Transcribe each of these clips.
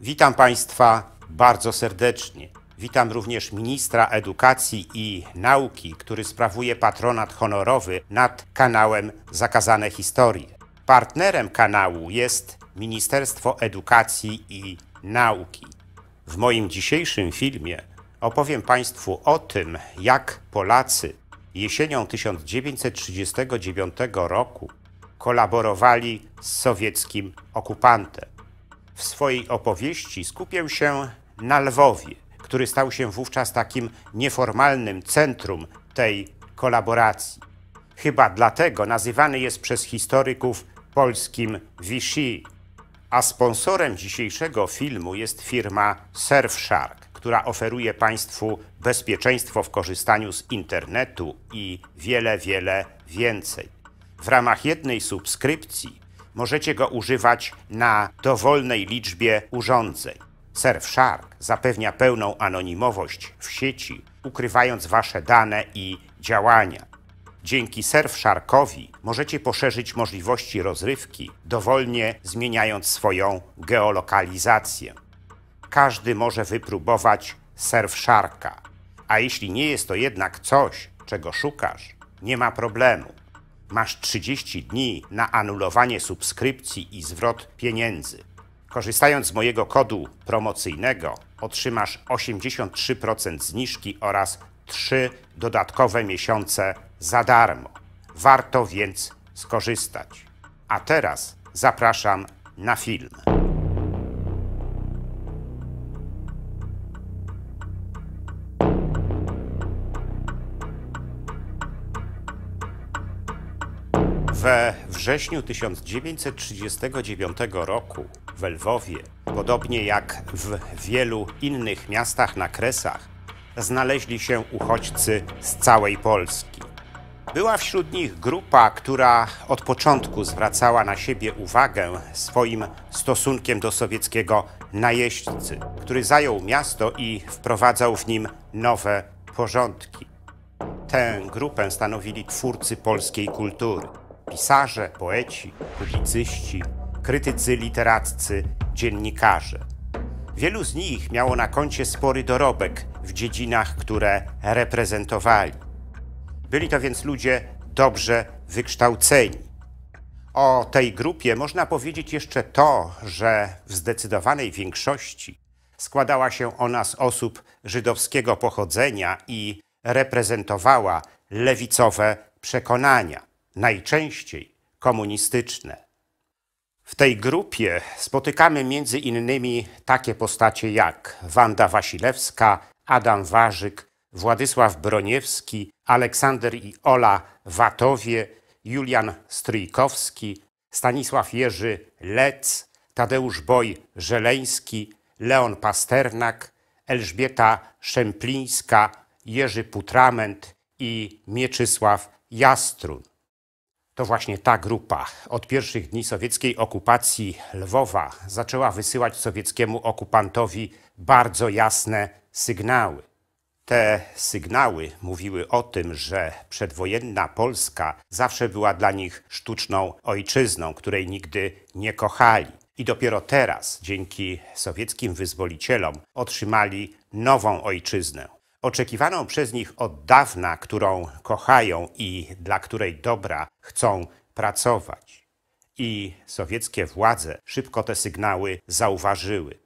Witam Państwa bardzo serdecznie. Witam również ministra edukacji i nauki, który sprawuje patronat honorowy nad kanałem Zakazane Historie. Partnerem kanału jest Ministerstwo Edukacji i Nauki. W moim dzisiejszym filmie opowiem Państwu o tym, jak Polacy jesienią 1939 roku kolaborowali z sowieckim okupantem w swojej opowieści skupię się na Lwowie, który stał się wówczas takim nieformalnym centrum tej kolaboracji. Chyba dlatego nazywany jest przez historyków polskim Vichy. A sponsorem dzisiejszego filmu jest firma Surfshark, która oferuje Państwu bezpieczeństwo w korzystaniu z internetu i wiele, wiele więcej. W ramach jednej subskrypcji możecie go używać na dowolnej liczbie urządzeń. Surfshark zapewnia pełną anonimowość w sieci, ukrywając wasze dane i działania. Dzięki Surfsharkowi możecie poszerzyć możliwości rozrywki, dowolnie zmieniając swoją geolokalizację. Każdy może wypróbować Surfsharka, a jeśli nie jest to jednak coś, czego szukasz, nie ma problemu. Masz 30 dni na anulowanie subskrypcji i zwrot pieniędzy. Korzystając z mojego kodu promocyjnego otrzymasz 83% zniżki oraz 3 dodatkowe miesiące za darmo. Warto więc skorzystać. A teraz zapraszam na film. We wrześniu 1939 roku w Lwowie, podobnie jak w wielu innych miastach na Kresach, znaleźli się uchodźcy z całej Polski. Była wśród nich grupa, która od początku zwracała na siebie uwagę swoim stosunkiem do sowieckiego najeźdźcy, który zajął miasto i wprowadzał w nim nowe porządki. Tę grupę stanowili twórcy polskiej kultury pisarze, poeci, publicyści, krytycy literaccy, dziennikarze. Wielu z nich miało na koncie spory dorobek w dziedzinach, które reprezentowali. Byli to więc ludzie dobrze wykształceni. O tej grupie można powiedzieć jeszcze to, że w zdecydowanej większości składała się ona z osób żydowskiego pochodzenia i reprezentowała lewicowe przekonania najczęściej komunistyczne. W tej grupie spotykamy między innymi takie postacie jak Wanda Wasilewska, Adam Warzyk, Władysław Broniewski, Aleksander i Ola Watowie, Julian Stryjkowski, Stanisław Jerzy Lec, Tadeusz Boj Żeleński, Leon Pasternak, Elżbieta Szemplińska, Jerzy Putrament i Mieczysław Jastrun. To właśnie ta grupa od pierwszych dni sowieckiej okupacji Lwowa zaczęła wysyłać sowieckiemu okupantowi bardzo jasne sygnały. Te sygnały mówiły o tym, że przedwojenna Polska zawsze była dla nich sztuczną ojczyzną, której nigdy nie kochali. I dopiero teraz, dzięki sowieckim wyzwolicielom, otrzymali nową ojczyznę oczekiwaną przez nich od dawna, którą kochają i dla której dobra chcą pracować. I sowieckie władze szybko te sygnały zauważyły.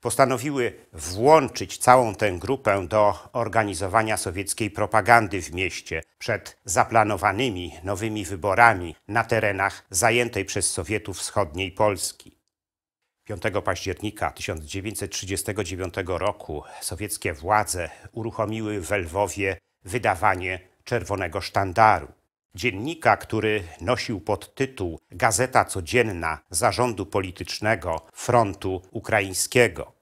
Postanowiły włączyć całą tę grupę do organizowania sowieckiej propagandy w mieście przed zaplanowanymi nowymi wyborami na terenach zajętej przez Sowietów wschodniej Polski. 5 października 1939 roku sowieckie władze uruchomiły w Lwowie wydawanie Czerwonego Sztandaru. Dziennika, który nosił pod tytuł Gazeta Codzienna Zarządu Politycznego Frontu Ukraińskiego,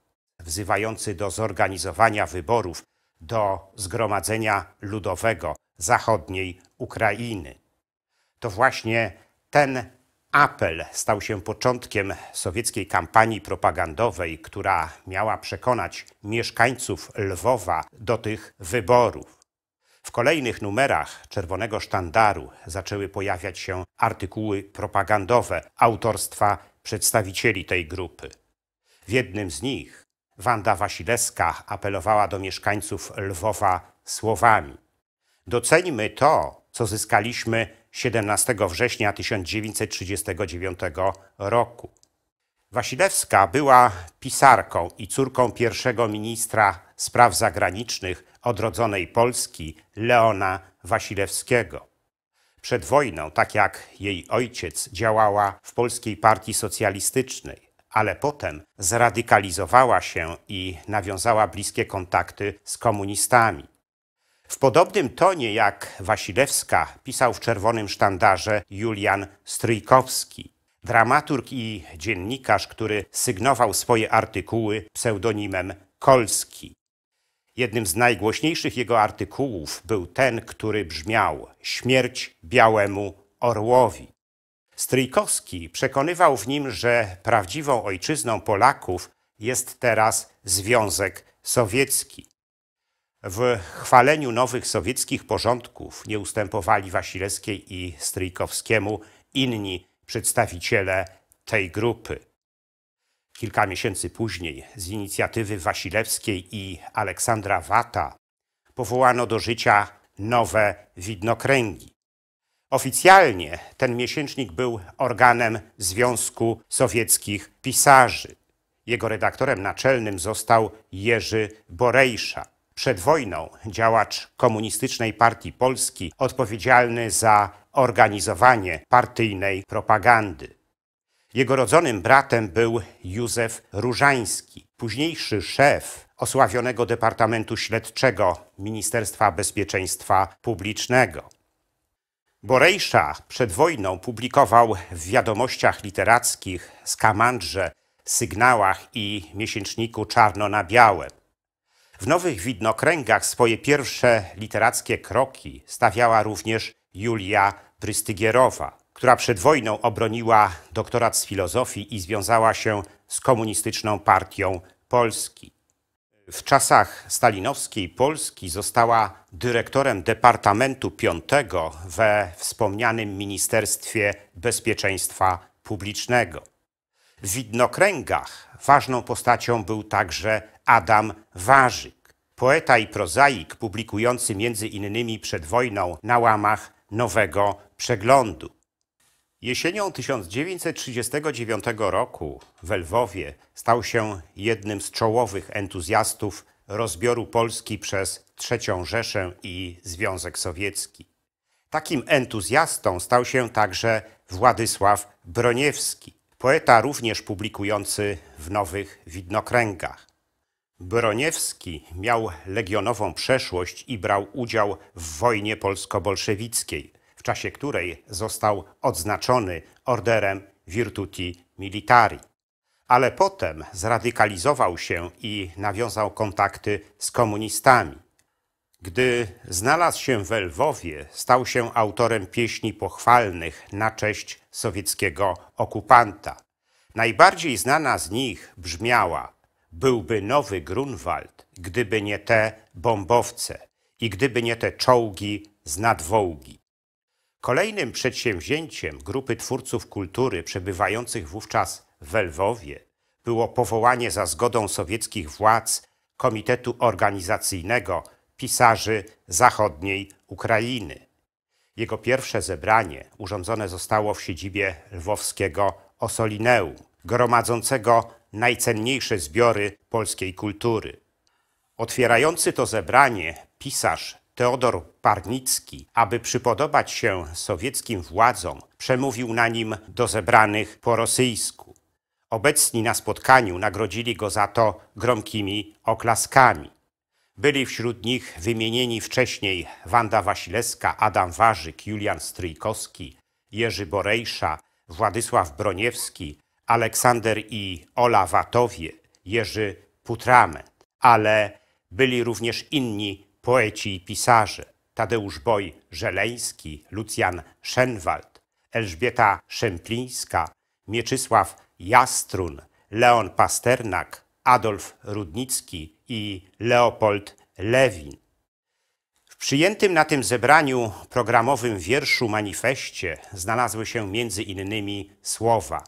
wzywający do zorganizowania wyborów do Zgromadzenia Ludowego Zachodniej Ukrainy. To właśnie ten apel stał się początkiem sowieckiej kampanii propagandowej, która miała przekonać mieszkańców Lwowa do tych wyborów. W kolejnych numerach Czerwonego Sztandaru zaczęły pojawiać się artykuły propagandowe autorstwa przedstawicieli tej grupy. W jednym z nich Wanda Wasilewska apelowała do mieszkańców Lwowa słowami: „Docenimy to, co zyskaliśmy 17 września 1939 roku. Wasilewska była pisarką i córką pierwszego ministra spraw zagranicznych odrodzonej Polski Leona Wasilewskiego. Przed wojną, tak jak jej ojciec, działała w Polskiej Partii Socjalistycznej, ale potem zradykalizowała się i nawiązała bliskie kontakty z komunistami. W podobnym tonie jak Wasilewska pisał w Czerwonym Sztandarze Julian Stryjkowski, dramaturg i dziennikarz, który sygnował swoje artykuły pseudonimem Kolski. Jednym z najgłośniejszych jego artykułów był ten, który brzmiał Śmierć białemu orłowi. Stryjkowski przekonywał w nim, że prawdziwą ojczyzną Polaków jest teraz Związek Sowiecki. W chwaleniu nowych sowieckich porządków nie ustępowali Wasilewskiej i Stryjkowskiemu inni przedstawiciele tej grupy. Kilka miesięcy później z inicjatywy Wasilewskiej i Aleksandra Wata powołano do życia nowe widnokręgi. Oficjalnie ten miesięcznik był organem Związku Sowieckich Pisarzy. Jego redaktorem naczelnym został Jerzy Borejsza. Przed wojną działacz Komunistycznej Partii Polski odpowiedzialny za organizowanie partyjnej propagandy. Jego rodzonym bratem był Józef Różański, późniejszy szef osławionego Departamentu Śledczego Ministerstwa Bezpieczeństwa Publicznego. Borejsza przed wojną publikował w wiadomościach literackich, skamandrze, sygnałach i miesięczniku Czarno na Białe. W nowych widnokręgach swoje pierwsze literackie kroki stawiała również Julia Prystygierowa, która przed wojną obroniła doktorat z filozofii i związała się z komunistyczną partią Polski. W czasach stalinowskiej Polski została dyrektorem Departamentu V we wspomnianym Ministerstwie Bezpieczeństwa Publicznego. W widnokręgach ważną postacią był także Adam Warzyk, poeta i prozaik publikujący między innymi przed wojną na łamach Nowego Przeglądu. Jesienią 1939 roku w Lwowie stał się jednym z czołowych entuzjastów rozbioru Polski przez III Rzeszę i Związek Sowiecki. Takim entuzjastą stał się także Władysław Broniewski, poeta również publikujący w Nowych Widnokręgach. Broniewski miał legionową przeszłość i brał udział w wojnie polsko-bolszewickiej, w czasie której został odznaczony orderem Virtuti Militari. Ale potem zradykalizował się i nawiązał kontakty z komunistami. Gdy znalazł się w Lwowie, stał się autorem pieśni pochwalnych na cześć sowieckiego okupanta. Najbardziej znana z nich brzmiała byłby nowy Grunwald, gdyby nie te bombowce i gdyby nie te czołgi z nadwołgi. Kolejnym przedsięwzięciem grupy twórców kultury przebywających wówczas w Lwowie było powołanie za zgodą sowieckich władz Komitetu Organizacyjnego Pisarzy Zachodniej Ukrainy. Jego pierwsze zebranie urządzone zostało w siedzibie lwowskiego Osolineum, gromadzącego najcenniejsze zbiory polskiej kultury. Otwierający to zebranie pisarz Teodor Parnicki, aby przypodobać się sowieckim władzom, przemówił na nim do zebranych po rosyjsku. Obecni na spotkaniu nagrodzili go za to gromkimi oklaskami. Byli wśród nich wymienieni wcześniej Wanda Wasilewska, Adam Warzyk, Julian Stryjkowski, Jerzy Borejsza, Władysław Broniewski, Aleksander i Ola Watowie, Jerzy Putrament, ale byli również inni poeci i pisarze. Tadeusz Boj Żeleński, Lucjan Szenwald, Elżbieta Szemplińska, Mieczysław Jastrun, Leon Pasternak, Adolf Rudnicki i Leopold Lewin. W przyjętym na tym zebraniu programowym wierszu manifestie znalazły się między innymi słowa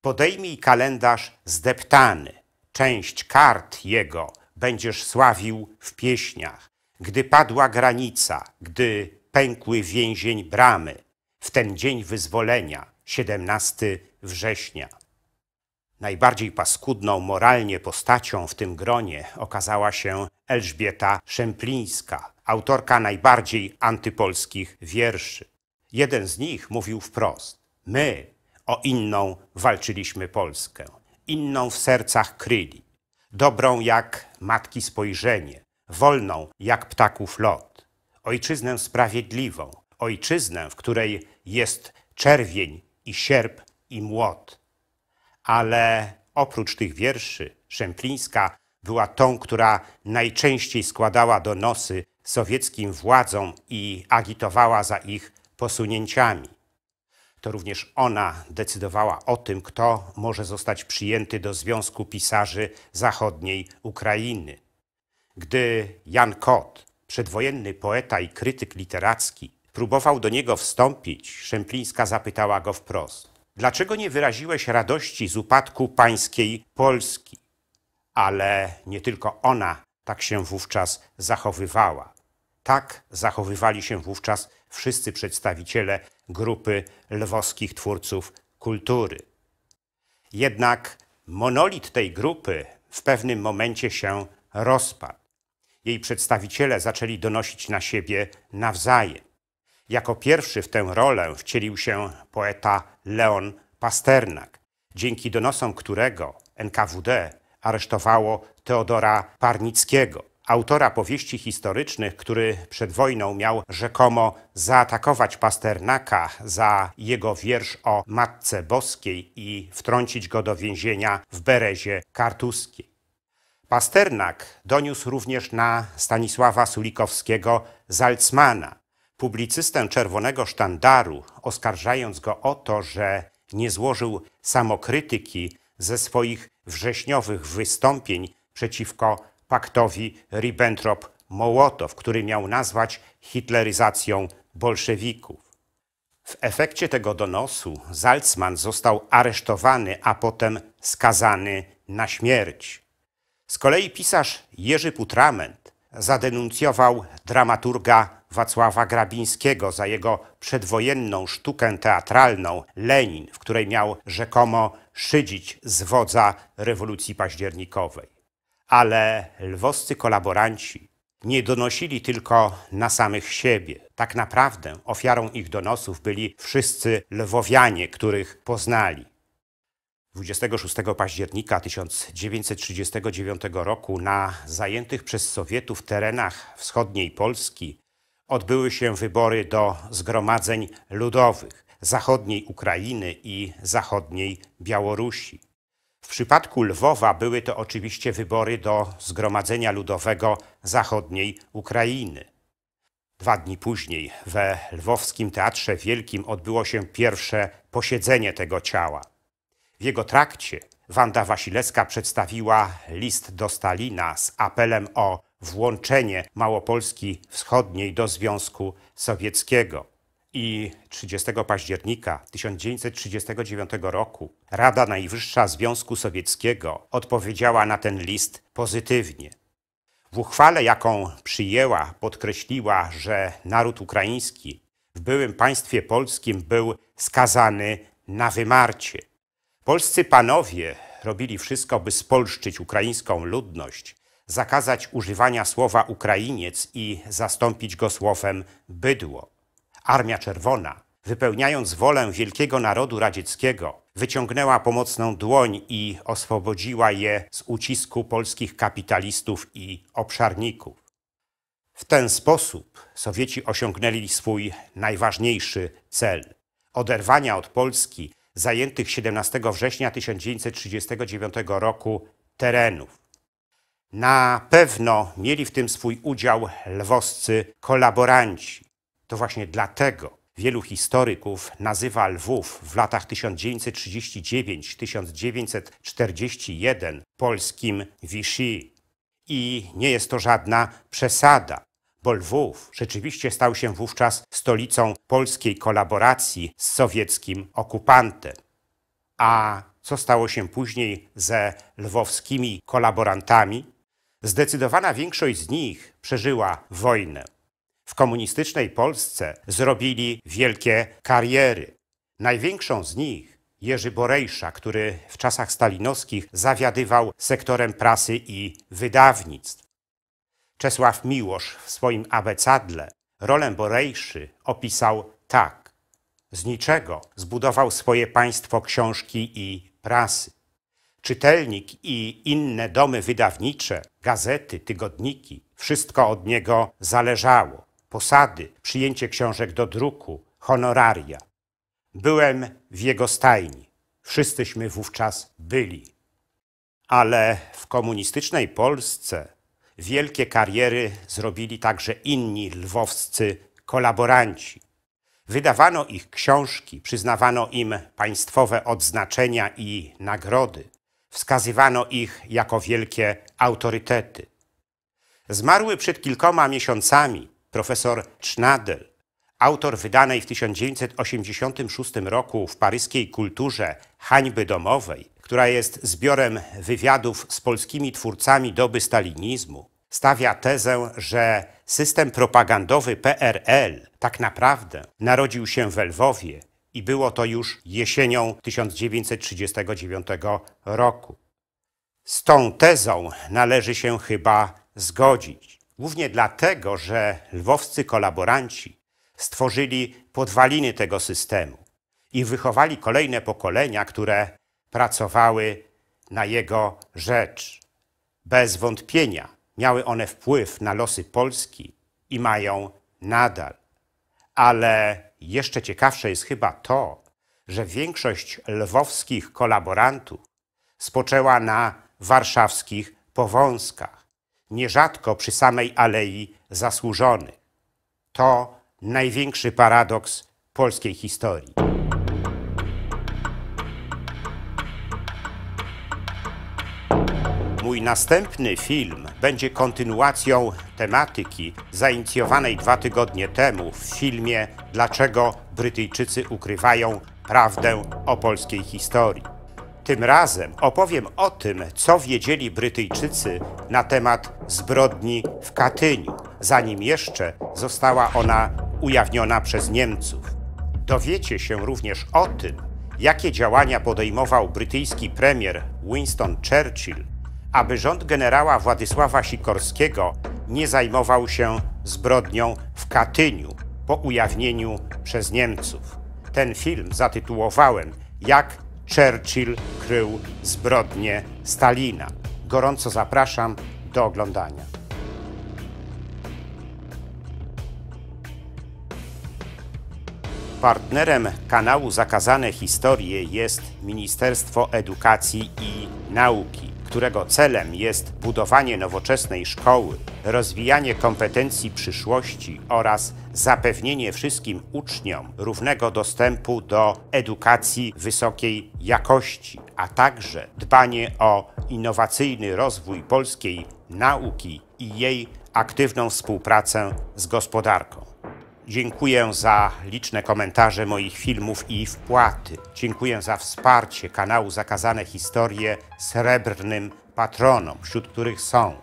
Podejmij kalendarz zdeptany, część kart jego będziesz sławił w pieśniach. Gdy padła granica, gdy pękły więzień bramy, w ten dzień wyzwolenia, 17 września. Najbardziej paskudną moralnie postacią w tym gronie okazała się Elżbieta Szemplińska, autorka najbardziej antypolskich wierszy. Jeden z nich mówił wprost: My, o inną walczyliśmy Polskę, inną w sercach kryli, dobrą jak matki spojrzenie, wolną jak ptaków lot, ojczyznę sprawiedliwą, ojczyznę, w której jest czerwień i sierp i młot. Ale oprócz tych wierszy, Szemplińska była tą, która najczęściej składała do nosy sowieckim władzom i agitowała za ich posunięciami. To również ona decydowała o tym, kto może zostać przyjęty do Związku Pisarzy Zachodniej Ukrainy. Gdy Jan Kot, przedwojenny poeta i krytyk literacki, próbował do niego wstąpić, Szemplińska zapytała go wprost: Dlaczego nie wyraziłeś radości z upadku pańskiej Polski? Ale nie tylko ona tak się wówczas zachowywała. Tak zachowywali się wówczas wszyscy przedstawiciele grupy lwowskich twórców kultury. Jednak monolit tej grupy w pewnym momencie się rozpadł. Jej przedstawiciele zaczęli donosić na siebie nawzajem. Jako pierwszy w tę rolę wcielił się poeta Leon Pasternak, dzięki donosom którego NKWD aresztowało Teodora Parnickiego, autora powieści historycznych, który przed wojną miał rzekomo zaatakować Pasternaka za jego wiersz o Matce Boskiej i wtrącić go do więzienia w Berezie Kartuskiej. Pasternak doniósł również na Stanisława Sulikowskiego Zalcmana, publicystę Czerwonego Sztandaru, oskarżając go o to, że nie złożył samokrytyki ze swoich wrześniowych wystąpień przeciwko paktowi Ribbentrop-Mołotow, który miał nazwać hitleryzacją bolszewików. W efekcie tego donosu Zalcman został aresztowany, a potem skazany na śmierć. Z kolei pisarz Jerzy Putrament zadenuncjował dramaturga Wacława Grabińskiego za jego przedwojenną sztukę teatralną Lenin, w której miał rzekomo szydzić z wodza rewolucji październikowej. Ale lwowscy kolaboranci nie donosili tylko na samych siebie. Tak naprawdę ofiarą ich donosów byli wszyscy lwowianie, których poznali. 26 października 1939 roku na zajętych przez Sowietów terenach wschodniej Polski odbyły się wybory do zgromadzeń ludowych zachodniej Ukrainy i zachodniej Białorusi. W przypadku Lwowa były to oczywiście wybory do Zgromadzenia Ludowego Zachodniej Ukrainy. Dwa dni później we Lwowskim Teatrze Wielkim odbyło się pierwsze posiedzenie tego ciała. W jego trakcie Wanda Wasilewska przedstawiła list do Stalina z apelem o włączenie Małopolski Wschodniej do Związku Sowieckiego i 30 października 1939 roku Rada Najwyższa Związku Sowieckiego odpowiedziała na ten list pozytywnie. W uchwale, jaką przyjęła, podkreśliła, że naród ukraiński w byłym państwie polskim był skazany na wymarcie. Polscy panowie robili wszystko, by spolszczyć ukraińską ludność, zakazać używania słowa Ukrainiec i zastąpić go słowem bydło. Armia Czerwona, wypełniając wolę wielkiego narodu radzieckiego, wyciągnęła pomocną dłoń i oswobodziła je z ucisku polskich kapitalistów i obszarników. W ten sposób Sowieci osiągnęli swój najważniejszy cel oderwania od Polski zajętych 17 września 1939 roku terenów. Na pewno mieli w tym swój udział lwoscy kolaboranci, to właśnie dlatego wielu historyków nazywa Lwów w latach 1939-1941 polskim Vichy. I nie jest to żadna przesada, bo Lwów rzeczywiście stał się wówczas stolicą polskiej kolaboracji z sowieckim okupantem. A co stało się później ze lwowskimi kolaborantami? Zdecydowana większość z nich przeżyła wojnę w komunistycznej Polsce zrobili wielkie kariery. Największą z nich Jerzy Borejsza, który w czasach stalinowskich zawiadywał sektorem prasy i wydawnictw. Czesław Miłosz w swoim abecadle rolę Borejszy opisał tak. Z niczego zbudował swoje państwo książki i prasy. Czytelnik i inne domy wydawnicze, gazety, tygodniki, wszystko od niego zależało posady, przyjęcie książek do druku, honoraria. Byłem w jego stajni. Wszyscyśmy wówczas byli. Ale w komunistycznej Polsce wielkie kariery zrobili także inni lwowscy kolaboranci. Wydawano ich książki, przyznawano im państwowe odznaczenia i nagrody, wskazywano ich jako wielkie autorytety. Zmarły przed kilkoma miesiącami profesor Schnadel, autor wydanej w 1986 roku w paryskiej kulturze hańby domowej, która jest zbiorem wywiadów z polskimi twórcami doby stalinizmu, stawia tezę, że system propagandowy PRL tak naprawdę narodził się w Lwowie i było to już jesienią 1939 roku. Z tą tezą należy się chyba zgodzić głównie dlatego, że lwowscy kolaboranci stworzyli podwaliny tego systemu i wychowali kolejne pokolenia, które pracowały na jego rzecz. Bez wątpienia miały one wpływ na losy Polski i mają nadal. Ale jeszcze ciekawsze jest chyba to, że większość lwowskich kolaborantów spoczęła na warszawskich powązkach nierzadko przy samej Alei zasłużony. To największy paradoks polskiej historii. Mój następny film będzie kontynuacją tematyki zainicjowanej dwa tygodnie temu w filmie Dlaczego Brytyjczycy ukrywają prawdę o polskiej historii. Tym razem opowiem o tym, co wiedzieli Brytyjczycy na temat zbrodni w Katyniu, zanim jeszcze została ona ujawniona przez Niemców. Dowiecie się również o tym, jakie działania podejmował brytyjski premier Winston Churchill, aby rząd generała Władysława Sikorskiego nie zajmował się zbrodnią w Katyniu po ujawnieniu przez Niemców. Ten film zatytułowałem Jak Churchill krył zbrodnie Stalina. Gorąco zapraszam do oglądania. Partnerem kanału Zakazane Historie jest Ministerstwo Edukacji i Nauki, którego celem jest budowanie nowoczesnej szkoły, rozwijanie kompetencji przyszłości oraz zapewnienie wszystkim uczniom równego dostępu do edukacji wysokiej jakości, a także dbanie o innowacyjny rozwój polskiej nauki i jej aktywną współpracę z gospodarką. Dziękuję za liczne komentarze moich filmów i wpłaty. Dziękuję za wsparcie kanału Zakazane Historie srebrnym patronom, wśród których są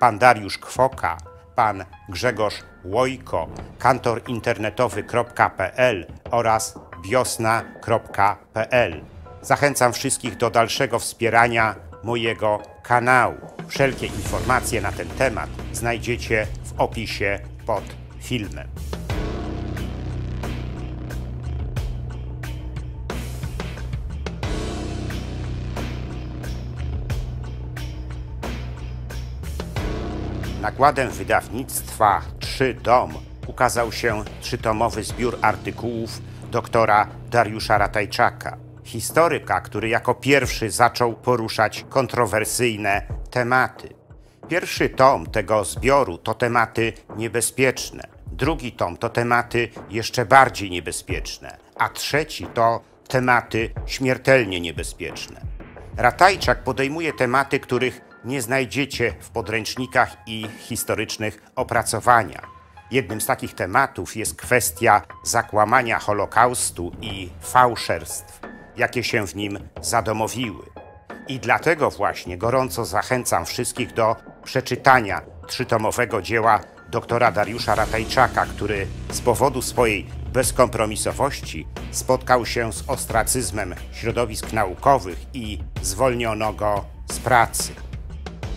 pan Dariusz Kwoka, pan Grzegorz Łojko, kantor internetowy.pl oraz wiosna.pl. Zachęcam wszystkich do dalszego wspierania mojego kanału. Wszelkie informacje na ten temat znajdziecie w opisie pod filmem. Nakładem wydawnictwa Trzy Dom ukazał się trzytomowy zbiór artykułów doktora Dariusza Ratajczaka, historyka, który jako pierwszy zaczął poruszać kontrowersyjne tematy. Pierwszy tom tego zbioru to tematy niebezpieczne, drugi tom to tematy jeszcze bardziej niebezpieczne, a trzeci to tematy śmiertelnie niebezpieczne. Ratajczak podejmuje tematy, których nie znajdziecie w podręcznikach i historycznych opracowaniach. Jednym z takich tematów jest kwestia zakłamania Holokaustu i fałszerstw, jakie się w nim zadomowiły. I dlatego właśnie gorąco zachęcam wszystkich do przeczytania trzytomowego dzieła doktora Dariusza Ratajczaka, który z powodu swojej bezkompromisowości spotkał się z ostracyzmem środowisk naukowych i zwolniono go z pracy.